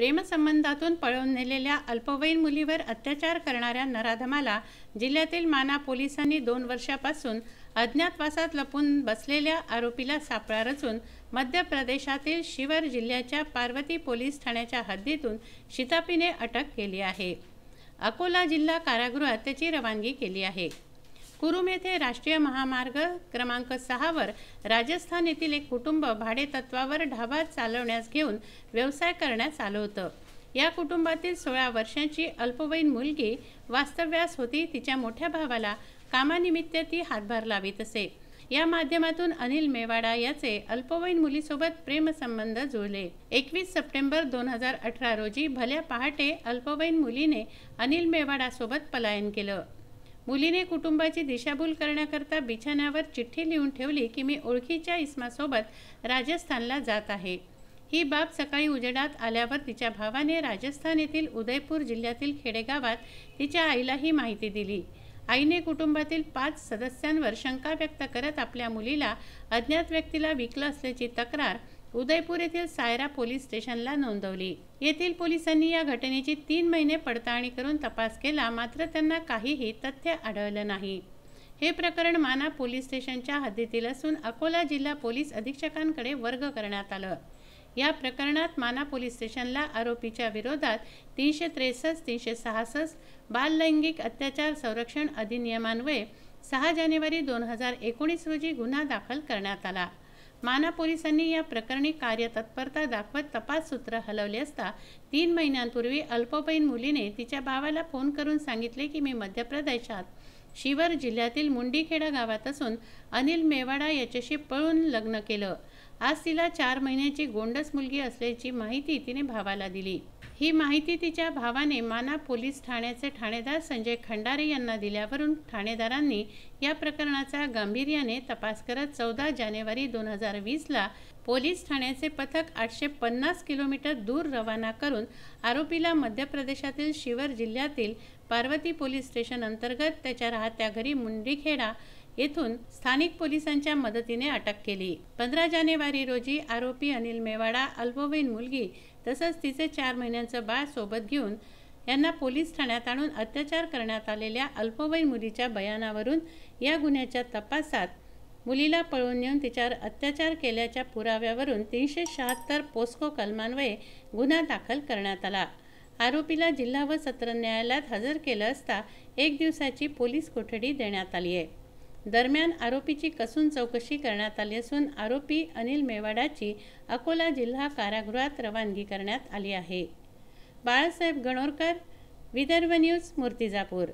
प्रेमसंबंधातून पळवून नेलेल्या अल्पवयीन मुलीवर अत्याचार करणाऱ्या नराधमाला जिल्ह्यातील माना पोलिसांनी दोन वर्षापासून अज्ञातवासात लपून बसलेल्या आरोपीला सापळा रचून मध्य प्रदेशातील शिवर जिल्ह्याच्या पार्वती पोलीस ठाण्याच्या हद्दीतून शितापीने अटक केली आहे अकोला जिल्हा कारागृहात त्याची रवानगी केली आहे कुरुम येथे राष्ट्रीय महामार्ग क्रमांक सहावर राजस्थान येथील एक कुटुंब तत्वावर ढाबा चालवण्यास घेऊन व्यवसाय करण्यास आलं होतं या कुटुंबातील सोळा वर्षांची अल्पवयीन मुलगी वास्तव्यास होती तिच्या मोठ्या भावाला कामानिमित्त ती हातभार लावित असे या माध्यमातून अनिल मेवाडा याचे अल्पवयीन मुलीसोबत प्रेमसंबंध जुळले एकवीस सप्टेंबर दोन हजार अठरा रोजी भल्या पहाटे अल्पवयीन मुलीने अनिल मेवाडासोबत पलायन केलं मुलीने कुटुंबाची दिशाभूल करण्याकरता बिछाण्यावर चिठ्ठी लिहून ठेवली की मी ओळखीच्या इस्मासोबत राजस्थानला जात आहे ही बाब सकाळी उजेडात आल्यावर तिच्या भावाने राजस्थान येथील उदयपूर जिल्ह्यातील खेडेगावात तिच्या आईला ही माहिती दिली आईने कुटुंबातील पाच सदस्यांवर शंका व्यक्त करत आपल्या मुलीला अज्ञात व्यक्तीला विकलं असल्याची तक्रार उदयपूर येथील सायरा पोलीस स्टेशनला नोंदवली येथील पोलिसांनी या घटनेची तीन महिने पडताळणी करून तपास केला मात्र त्यांना काहीही तथ्य आढळलं नाही हे प्रकरण माना पोलीस स्टेशनच्या हद्दीतील असून अकोला जिल्हा पोलीस अधीक्षकांकडे वर्ग करण्यात आलं या प्रकरणात माना पोलीस स्टेशनला आरोपीच्या विरोधात तीनशे त्रेसष्ट तीनशे सहासष्ट बाल लैंगिक अत्याचार संरक्षण अधिनियमान्वये सहा जानेवारी दोन हजार एकोणीस रोजी गुन्हा दाखल करण्यात आला माना पोलिसांनी या प्रकरणी कार्यतत्परता दाखवत तपास सूत्र हलवले असता तीन महिन्यांपूर्वी अल्पवयीन मुलीने तिच्या भावाला फोन करून सांगितले की मी मध्य प्रदेशात शिवर जिल्ह्यातील मुंडीखेडा गावात असून अनिल मेवाडा याच्याशी पळून लग्न केलं आज तिला चार महिन्याची गोंडस मुलगी असल्याची माहिती तिने भावाला दिली ही माहिती तिच्या भावाने माना पोलीस ठाण्याचे ठाणेदार संजय खंडारे यांना दिल्यावरून ठाणेदारांनी या प्रकरणाचा गांभीर्याने तपास करत चौदा जानेवारी दोन हजार वीसला पोलीस ठाण्याचे पथक आठशे पन्नास किलोमीटर दूर रवाना करून आरोपीला मध्य प्रदेशातील शिवर जिल्ह्यातील पार्वती पोलीस स्टेशन अंतर्गत त्याच्या राहत्या घरी मुंडीखेडा येथून स्थानिक पोलिसांच्या मदतीने अटक केली पंधरा जानेवारी रोजी आरोपी अनिल मेवाडा अल्पवयीन मुलगी तसंच तिचे चार महिन्यांचं बाळ सोबत घेऊन यांना पोलीस ठाण्यात आणून अत्याचार करण्यात आलेल्या अल्पवयीन मुलीच्या बयानावरून या गुन्ह्याच्या तपासात मुलीला पळून नेऊन तिच्यावर अत्याचार केल्याच्या पुराव्यावरून तीनशे शहात्तर पोस्को कलमान्वये गुन्हा दाखल करण्यात आला आरोपीला जिल्हा व सत्र न्यायालयात हजर केलं असता एक दिवसाची पोलीस कोठडी देण्यात आली आहे दरम्यान आरोपीची कसून चौकशी करण्यात आली असून आरोपी अनिल मेवाडाची अकोला जिल्हा कारागृहात रवानगी करण्यात आली आहे बाळासाहेब गणोरकर विदर्भ न्यूज मूर्तिजापूर